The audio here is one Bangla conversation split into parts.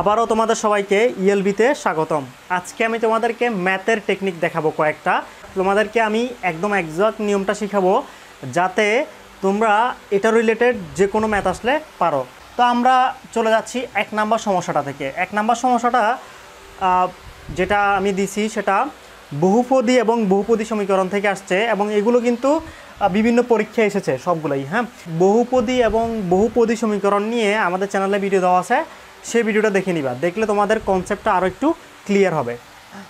আবারও তোমাদের সবাইকে ইএলবিতে e স্বাগতম আজকে আমি তোমাদেরকে ম্যাথের টেকনিক দেখাবো কয়েকটা তোমাদেরকে আমি একদম একজাক্ট নিয়মটা শেখাবো যাতে তোমরা এটা রিলেটেড যে কোনো ম্যাথ আসলে পারো তো আমরা চলে যাচ্ছি এক নাম্বার সমস্যাটা থেকে এক নাম্বার সমস্যাটা যেটা আমি দিছি সেটা বহুপদী এবং বহুপদী সমীকরণ থেকে আসছে এবং এগুলো কিন্তু বিভিন্ন পরীক্ষা এসেছে সবগুলোই হ্যাঁ বহুপদী এবং বহুপদী সমীকরণ নিয়ে আমাদের চ্যানেলে ভিডিও দেওয়া আছে সেই ভিডিওটা দেখে নিবা দেখলে তোমাদের কনসেপ্টটা আরও একটু ক্লিয়ার হবে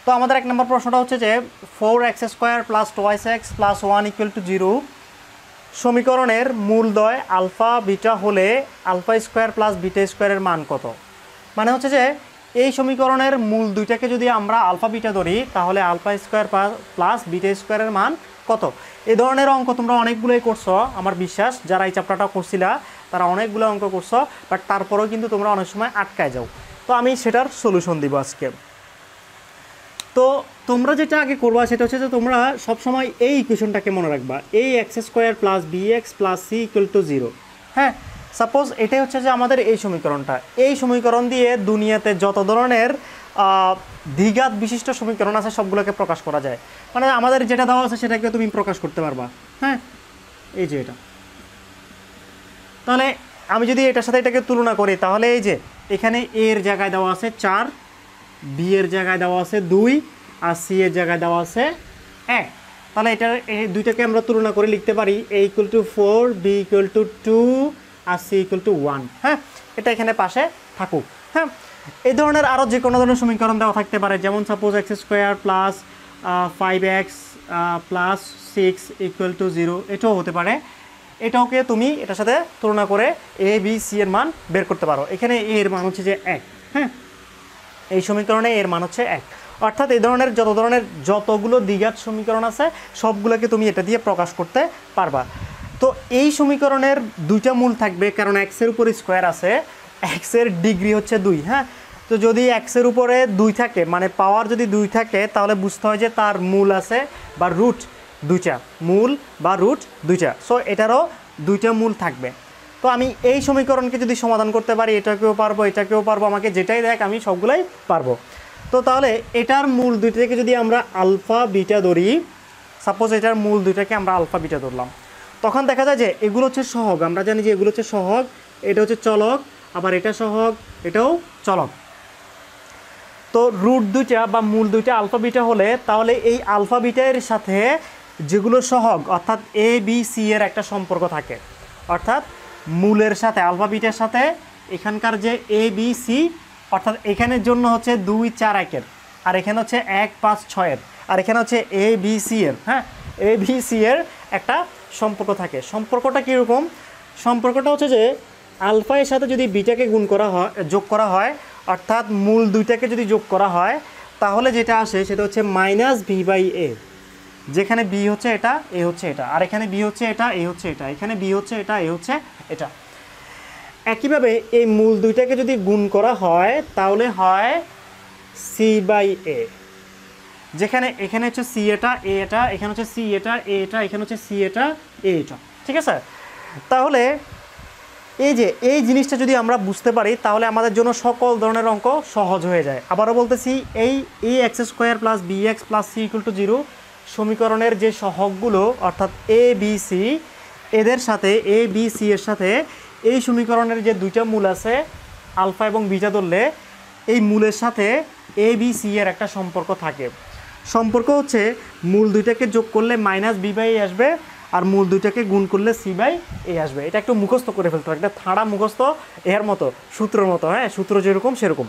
তো আমাদের এক নম্বর প্রশ্নটা হচ্ছে যে four x square plus twice x plus one equal to zero সমীকরণের মূলদয় আলফা বিটা হলে আলফা স্কোয়ার প্লাস বিটা স্কোয়ারের মান কত মানে হচ্ছে যে এই সমীকরণের মূল দুইটাকে যদি আমরা আলফা বিটা ধরি তাহলে আলফা স্কোয়ার প্লাস বিটা স্কোয়ারের মান কত এ ধরনের অঙ্ক তোমরা অনেকগুলোই করছো আমার বিশ্বাস যারা এই চ্যাপ্টারটা করছিলা তারা অনেকগুলো অঙ্ক করছো বাট তারপরেও কিন্তু তোমরা অনেক সময় আটকায় যাও তো আমি সেটার সলিউশন দিব আজকে তো তোমরা যেটা আগে করবা সেটা হচ্ছে যে তোমরা সবসময় এই ইকুয়েশনটাকে মনে রাখবা এই x square plus b x plus c equal to zero হ্যাঁ সাপোজ এটাই হচ্ছে যে আমাদের এই সমীকরণটা এই সমীকরণ দিয়ে দুনিয়াতে যত ধরনের দ্বিঘাত বিশিষ্ট সমীকরণ আছে সবগুলোকে প্রকাশ করা যায় মানে আমাদের যেটা দেওয়া আছে সেটাকে তুমি প্রকাশ করতে পারবা হ্যাঁ এই যে এটা তাহলে আমি যদি এটার সাথে এটাকে তুলনা করি তাহলে এই যে এখানে এর জায়গায় দেওয়া আছে চার বি এর জায়গায় দেওয়া আছে দুই আর সি এর জায়গায় দেওয়া আছে এক তাহলে এটার এই দুইটাকে আমরা তুলনা করে লিখতে পারি a equal to four b equal to two আর সি ইকুয়াল টু ওয়ান হ্যাঁ এটা এখানে পাশে থাকুক হ্যাঁ এই ধরনের আরও যে কোনো ধরনের সমীকরণ দেওয়া থাকতে পারে যেমন suppose x square plus five x plus six equal to zero এটাও হতে পারে এটাকে তুমি এটার সাথে তুলনা করে এ বি সি এর মান বের করতে পারো এখানে এ এর মান হচ্ছে যে এক হ্যাঁ এই সমীকরণে এর মান হচ্ছে এক অর্থাৎ এই ধরনের যত ধরনের যতগুলো দ্বিঘাত সমীকরণ আছে সবগুলোকে তুমি এটা দিয়ে প্রকাশ করতে পারবা তো এই সমীকরণের দুইটা মূল থাকবে কারণ এক্সের উপর স্কোয়ার আছে এক্সের ডিগ্রি হচ্ছে দুই হ্যাঁ তো যদি এক্সের উপরে দুই থাকে মানে পাওয়ার যদি দুই থাকে তাহলে বুঝতে হয় যে তার মূল আছে বা রুট দুইটা মূল বা রুট দুইটা সো এটারও দুইটা মূল থাকবে তো আমি এই সমীকরণকে যদি সমাধান করতে পারি এটাকেও পারবো এটাকেও পারবো আমাকে যেটাই দেখ আমি সবগুলাই পারবো তো তাহলে এটার মূল দুইটাকে যদি আমরা আলফা বিটা ধরি সাপোজ এটার মূল দুইটাকে আমরা আলফা বিটা ধরলাম তখন দেখা যায় যে এগুলো হচ্ছে সহগ আমরা জানি যে এগুলো হচ্ছে সহগ এটা হচ্ছে চলক আবার এটা সহগ এটাও চলক তো রুট দুইটা বা মূল দুইটা আলফা বিটা হলে তাহলে এই আলফা বিটার সাথে যেগুলো সহগ অর্থাৎ এ বি সি এর একটা সম্পর্ক থাকে অর্থাৎ মূলের সাথে আলফাবিটের সাথে এখানকার যে এ বি সি অর্থাৎ এখানের জন্য হচ্ছে দুই চার একের আর এখানে হচ্ছে এক পাঁচ ছয়ের আর এখানে হচ্ছে এ বি সি এর হ্যাঁ এ বি সি এর একটা সম্পর্ক থাকে সম্পর্কটা কীরকম সম্পর্কটা হচ্ছে যে আলফা এর সাথে যদি বিটাকে গুণ করা হয় যোগ করা হয় অর্থাৎ মূল দুইটাকে যদি যোগ করা হয় তাহলে যেটা আসে সেটা হচ্ছে মাইনাস ভি বাই এ যেখানে বি হচ্ছে এটা এ হচ্ছে এটা আর এখানে বি হচ্ছে এটা এ হচ্ছে এটা এখানে বি হচ্ছে এটা এ হচ্ছে এটা একইভাবে এই মূল দুইটাকে যদি গুণ করা হয় তাহলে হয় সি বাই এ যেখানে এখানে হচ্ছে সি এটা এ এটা এখানে হচ্ছে সি এটা এ এটা এখানে হচ্ছে সি এটা এ এটা ঠিক আছে তাহলে এই যে এই জিনিসটা যদি আমরা বুঝতে পারি তাহলে আমাদের জন্য সকল ধরনের অঙ্ক সহজ হয়ে যায় আবারও বলতেছি এই a x square plus b x plus c equal to zero সমীকরণের যে সহগগুলো অর্থাৎ এ বি সি এদের সাথে এ বি সি এর সাথে এই সমীকরণের যে দুইটা মূল আছে আলফা এবং বিটা ধরলে এই মূলের সাথে এ বি সি এর একটা সম্পর্ক থাকে সম্পর্ক হচ্ছে মূল দুইটাকে যোগ করলে মাইনাস বি বাই আসবে আর মূল দুইটাকে গুণ করলে সি বাই এ আসবে এটা একটু মুখস্থ করে ফেলতে হবে একটা থাড়া মুখস্থ এর মতো সূত্রের মতো হ্যাঁ সূত্র যেরকম সেরকম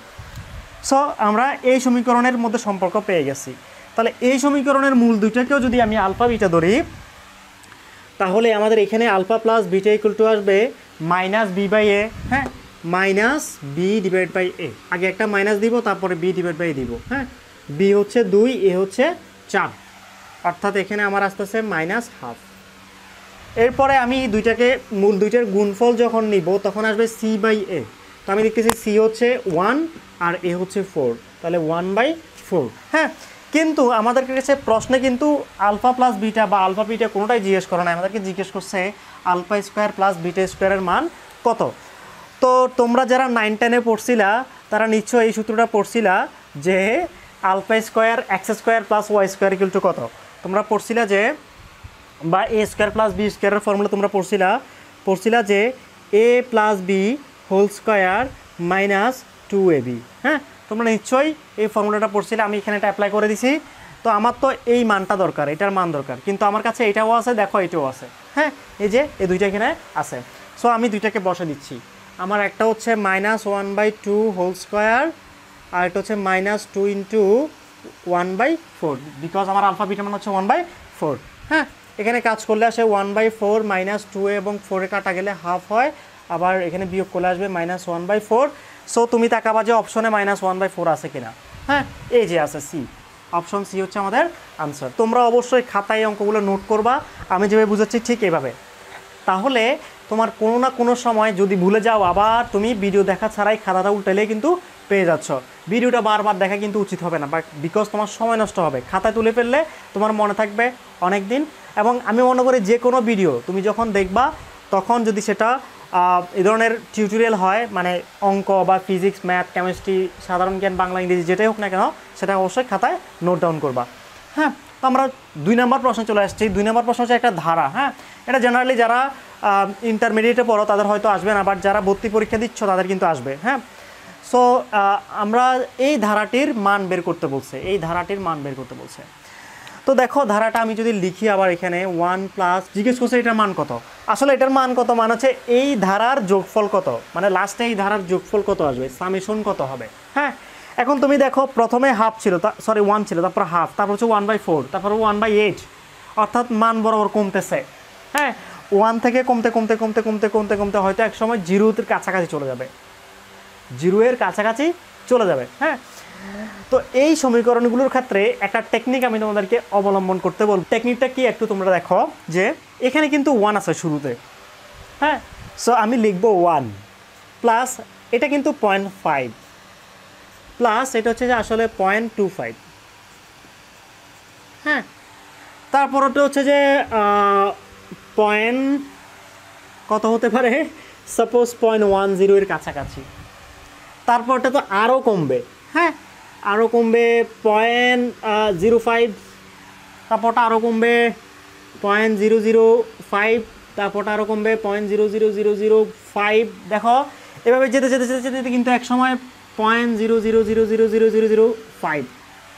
সো আমরা এই সমীকরণের মধ্যে সম্পর্ক পেয়ে গেছি তাহলে এই সমীকরণের মূল দুইটাকেও যদি আমি আলফা বিটা ধরি তাহলে আমাদের এখানে alpha plus beta equal to আসবে মাইনাস বি বাই এ হ্যাঁ minus b divide by a আগে একটা মাইনাস দিব তারপরে বি ডিভাইড বাই দিব হ্যাঁ বি হচ্ছে দুই এ হচ্ছে চার অর্থাৎ এখানে আমার আসতেছে মাইনাস হাফ এরপরে আমি দুইটাকে মূল দুইটার গুণফল যখন নিব তখন আসবে সি বাই এ তো আমি দেখতেছি সি হচ্ছে ওয়ান আর এ হচ্ছে ফোর তাহলে ওয়ান বাই ফোর হ্যাঁ কিন্তু আমাদের কাছে প্রশ্নে কিন্তু আলফা প্লাস বিটা বা আলফা বিটা কোনোটাই জিজ্ঞেস করে না আমাদেরকে জিজ্ঞেস করছে আলফা স্কোয়ার প্লাস বিটা স্কোয়ারের মান কত তো তোমরা যারা নাইন টেনে পড়ছিলা তারা নিশ্চয় এই সূত্রটা পড়ছিলা যে alpha square x square plus y square কিন্তু কত তোমরা পড়ছিলা যে বা এ স্কোয়ার প্লাস বি স্কোয়ারের ফর্মুলা তোমরা পড়ছিলা পড়ছিলা যে a plus b whole square minus two a b হ্যাঁ তোমরা নিশ্চয়ই এই ফর্মুলাটা পড়ছিলে আমি এখানে এটা অ্যাপ্লাই করে দিছি তো আমার তো এই মানটা দরকার এটার মান দরকার কিন্তু আমার কাছে এটাও আছে দেখো এটাও আছে হ্যাঁ এই যে এই দুইটা এখানে আছে সো আমি দুইটাকে বসে দিচ্ছি আমার একটা হচ্ছে minus one by two whole square আর একটা হচ্ছে minus two into one by four because আমার আলফা বিটা মান হচ্ছে ওয়ান বাই ফোর হ্যাঁ এখানে কাজ করলে আসে one by four minus two এবং ফোরে কাটা গেলে হাফ হয় আবার এখানে বিয়োগ করলে আসবে minus one by four so তুমি তাকাবা যে অপশনে মাইনাস ওয়ান বাই ফোর আছে কিনা হ্যাঁ এই যে আছে সি অপশন সি হচ্ছে আমাদের আনসার তোমরা অবশ্যই খাতায় অঙ্কগুলো নোট করবা আমি যেভাবে বুঝাচ্ছি ঠিক এভাবে তাহলে তোমার কোনো না কোনো সময় যদি ভুলে যাও আবার তুমি ভিডিও দেখা ছাড়াই খাতাটা উল্টালে কিন্তু পেয়ে যাচ্ছ ভিডিওটা বারবার দেখা কিন্তু উচিত হবে না বাট বিকজ তোমার সময় নষ্ট হবে খাতায় তুলে ফেললে তোমার মনে থাকবে অনেক দিন এবং আমি মনে করি যে কোনো ভিডিও তুমি যখন দেখবা তখন যদি সেটা এ ধরনের টিউটোরিয়াল হয় মানে অঙ্ক বা ফিজিক্স ম্যাথ কেমিস্ট্রি সাধারণ জ্ঞান বাংলা ইংরেজি যেটাই হোক না কেন সেটা অবশ্যই খাতায় নোট ডাউন করবা হ্যাঁ তো আমরা দুই নম্বর প্রশ্ন চলে আসছি দুই নম্বর প্রশ্ন হচ্ছে একটা ধারা হ্যাঁ এটা জেনারেলি যারা ইন্টারমিডিয়েটে পড়ো তাদের হয়তো আসবে না বাট যারা ভর্তি পরীক্ষা দিচ্ছ তাদের কিন্তু আসবে হ্যাঁ সো আমরা এই ধারাটির মান বের করতে বলছে এই ধারাটির মান বের করতে বলছে তো দেখো ধারাটা আমি যদি লিখি আবার এখানে ওয়ান প্লাস জিজ্ঞেস করছে এটার মান কত আসলে এটার মান কত মান হচ্ছে এই ধারার যোগফল কত মানে লাস্টে এই ধারার যোগফল কত আসবে সামেশন কত হবে হ্যাঁ এখন তুমি দেখো প্রথমে হাফ ছিল তা সরি ওয়ান ছিল তারপর হাফ তারপর হচ্ছে ওয়ান বাই ফোর তারপর ওয়ান বাই এইট অর্থাৎ মান বরাবর কমতেছে হ্যাঁ ওয়ান থেকে কমতে কমতে কমতে কমতে কমতে কমতে হয়তো এক সময় জিরোর কাছাকাছি চলে যাবে জিরোয়ের কাছাকাছি চলে যাবে হ্যাঁ তো এই সমীকরণগুলোর ক্ষেত্রে একটা টেকনিক আমি তোমাদেরকে অবলম্বন করতে বলব টেকনিকটা কি একটু তোমরা দেখো যে এখানে কিন্তু ওয়ান আছে শুরুতে হ্যাঁ সো আমি লিখবো ওয়ান প্লাস এটা কিন্তু পয়েন্ট ফাইভ প্লাস এটা হচ্ছে যে আসলে পয়েন্ট টু ফাইভ হ্যাঁ ওটা হচ্ছে যে পয়েন্ট কত হতে পারে সাপোজ পয়েন্ট ওয়ান জিরো এর কাছাকাছি তারপরটা তো আরও কমবে হ্যাঁ আরও কমবে পয়েন্ট জিরো ফাইভ তারপরটা আরও কমবে পয়েন্ট জিরো জিরো ফাইভ তারপরটা আরও কমবে point zero zero zero zero five দেখো এভাবে যেতে যেতে যেতে যেতে কিন্তু এক সময় point zero zero zero zero zero zero zero five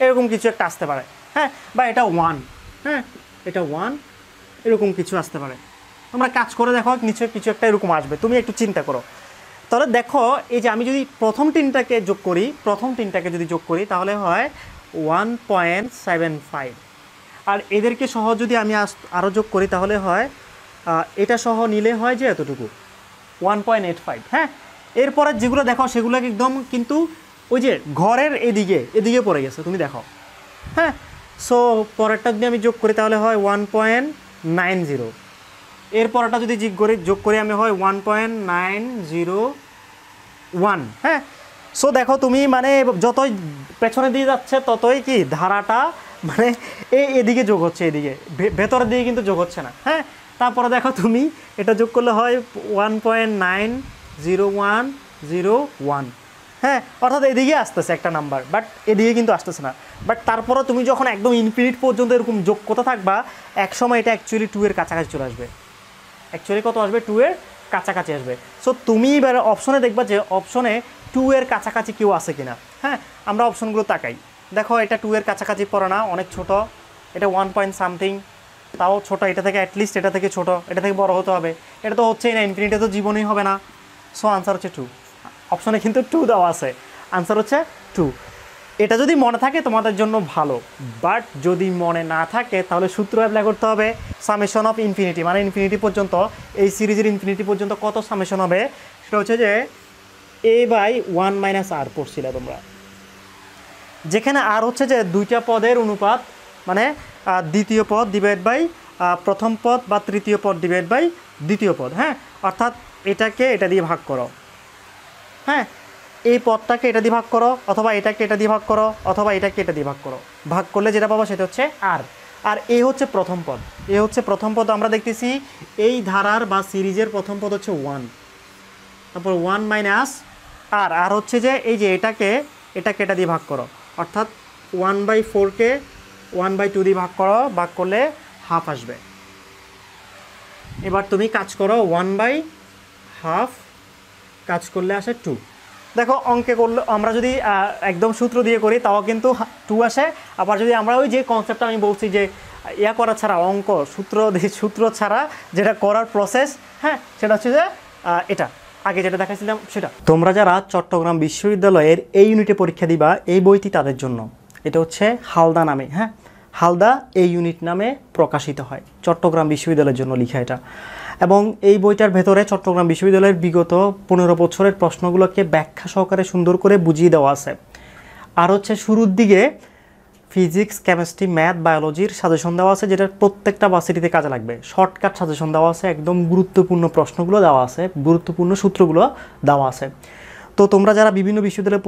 এরকম কিছু একটা আসতে পারে হ্যাঁ বা এটা ওয়ান হ্যাঁ এটা ওয়ান এরকম কিছু আসতে পারে তোমরা কাজ করে দেখো নিশ্চয়ই কিছু একটা এরকম আসবে তুমি একটু চিন্তা করো তাহলে দেখো এই যে আমি যদি প্রথম তিনটাকে যোগ করি প্রথম তিনটাকে যদি যোগ করি তাহলে হয় ওয়ান পয়েন্ট সেভেন ফাইভ আর এদেরকে সহ যদি আমি আরও যোগ করি তাহলে হয় এটা সহ নিলে হয় যে এতটুকু ওয়ান পয়েন্ট এইট ফাইভ হ্যাঁ এরপরে যেগুলো দেখো সেগুলো একদম কিন্তু ওই যে ঘরের এদিকে এদিকে পড়ে গেছে তুমি দেখো হ্যাঁ সো পরেরটা যদি আমি যোগ করি তাহলে হয় ওয়ান পয়েন্ট নাইন জিরো এরপরটা যদি যোগ করে যোগ করে আমি হয় one point nine zero one হ্যাঁ সো দেখো তুমি মানে যতই পেছনে দিয়ে যাচ্ছে ততই কি ধারাটা মানে এই এদিকে যোগ হচ্ছে এদিকে ভেতরের দিকে কিন্তু যোগ হচ্ছে না হ্যাঁ তারপরে দেখো তুমি এটা যোগ করলে হয় one point nine zero one zero one হ্যাঁ অর্থাৎ এদিকে আসতেছে একটা নাম্বার বাট এদিকে কিন্তু আসতেছে না বাট তারপরে তুমি যখন একদম ইনফিনিট পর্যন্ত এরকম যোগ করতে থাকবা একসময় এটা অ্যাকচুয়ালি টু এর কাছাকাছি চলে আসবে অ্যাকচুয়ালি কত আসবে টু এর কাছাকাছি আসবে সো তুমি এবার অপশনে দেখবা যে অপশনে টু এর কাছাকাছি কেউ আছে না হ্যাঁ আমরা অপশনগুলো তাকাই দেখো এটা টু এর কাছাকাছি পড়ে না অনেক ছোট এটা ওয়ান পয়েন্ট সামথিং তাও ছোট এটা থেকে অ্যাটলিস্ট এটা থেকে ছোট এটা থেকে বড় হতে হবে এটা তো হচ্ছেই না ইনফিনিটি তো জীবনই হবে না সো আনসার হচ্ছে টু অপশনে কিন্তু টু দেওয়া আছে আনসার হচ্ছে টু এটা যদি মনে থাকে তোমাদের জন্য ভালো বাট যদি মনে না থাকে তাহলে সূত্র অ্যাপ্লাই করতে হবে সামেশন অফ ইনফিনিটি মানে ইনফিনিটি পর্যন্ত এই সিরিজের ইনফিনিটি পর্যন্ত কত সামেশন হবে সেটা হচ্ছে যে a by one minus r পড়ছিলে তোমরা যেখানে আর হচ্ছে যে দুইটা পদের অনুপাত মানে দ্বিতীয় পদ ডিভাইড বাই প্রথম পদ বা তৃতীয় পদ ডিভাইড বাই দ্বিতীয় পদ হ্যাঁ অর্থাৎ এটাকে এটা দিয়ে ভাগ করো হ্যাঁ এই পথটাকে এটা দিয়ে ভাগ করো অথবা এটাকে এটা দিয়ে ভাগ করো অথবা এটাকে এটা দিয়ে ভাগ করো ভাগ করলে যেটা পাবো সেটা হচ্ছে আর আর এ হচ্ছে প্রথম পদ এ হচ্ছে প্রথম পদ আমরা দেখতেছি এই ধারার বা সিরিজের প্রথম পদ হচ্ছে ওয়ান তারপর ওয়ান মাইনাস আর আর হচ্ছে যে এই যে এটাকে এটাকে এটা দিয়ে ভাগ করো অর্থাৎ ওয়ান বাই ফোরকে ওয়ান বাই টু দিয়ে ভাগ করো ভাগ করলে হাফ আসবে এবার তুমি কাজ করো ওয়ান বাই হাফ কাজ করলে আসে টু দেখো অঙ্কে করলে আমরা যদি একদম সূত্র দিয়ে করি তাও কিন্তু টু আসে আবার যদি আমরা ওই যে কনসেপ্টটা আমি বলছি যে ইয়া করা ছাড়া অঙ্ক সূত্র সূত্র ছাড়া যেটা করার প্রসেস হ্যাঁ সেটা হচ্ছে যে এটা আগে যেটা দেখাচ্ছিলাম সেটা তোমরা যারা চট্টগ্রাম বিশ্ববিদ্যালয়ের এই ইউনিটে পরীক্ষা দিবা এই বইটি তাদের জন্য এটা হচ্ছে হালদা নামে হ্যাঁ হালদা এই ইউনিট নামে প্রকাশিত হয় চট্টগ্রাম বিশ্ববিদ্যালয়ের জন্য লিখা এটা এবং এই বইটার ভেতরে চট্টগ্রাম বিশ্ববিদ্যালয়ের বিগত পনেরো বছরের প্রশ্নগুলোকে ব্যাখ্যা সহকারে সুন্দর করে বুঝিয়ে দেওয়া আছে আর হচ্ছে শুরুর দিকে ফিজিক্স কেমিস্ট্রি ম্যাথ বায়োলজির সাজেশন দেওয়া আছে যেটা প্রত্যেকটা বাসিটিতে কাজে লাগবে শর্টকাট সাজেশন দেওয়া আছে একদম গুরুত্বপূর্ণ প্রশ্নগুলো দেওয়া আছে গুরুত্বপূর্ণ সূত্রগুলো দেওয়া আছে তো তোমরা যারা বিভিন্ন বিশ্ববিদ্যালয়ে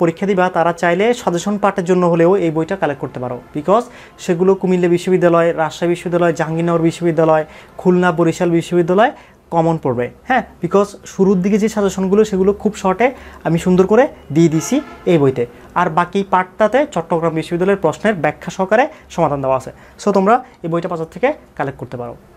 পরীক্ষা দিবা তারা চাইলে সাজেশন পার্টের জন্য হলেও এই বইটা কালেক্ট করতে পারো বিকজ সেগুলো কুমিল্লা বিশ্ববিদ্যালয় রাজশাহী বিশ্ববিদ্যালয় জাহাঙ্গীরনগর বিশ্ববিদ্যালয় খুলনা বরিশাল বিশ্ববিদ্যালয় কমন পড়বে হ্যাঁ বিকজ শুরুর দিকে যে সাজেশনগুলো সেগুলো খুব শর্টে আমি সুন্দর করে দিয়ে দিছি এই বইতে আর বাকি পার্টটাতে চট্টগ্রাম বিশ্ববিদ্যালয়ের প্রশ্নের ব্যাখ্যা সহকারে সমাধান দেওয়া আছে সো তোমরা এই বইটা বাজার থেকে কালেক্ট করতে পারো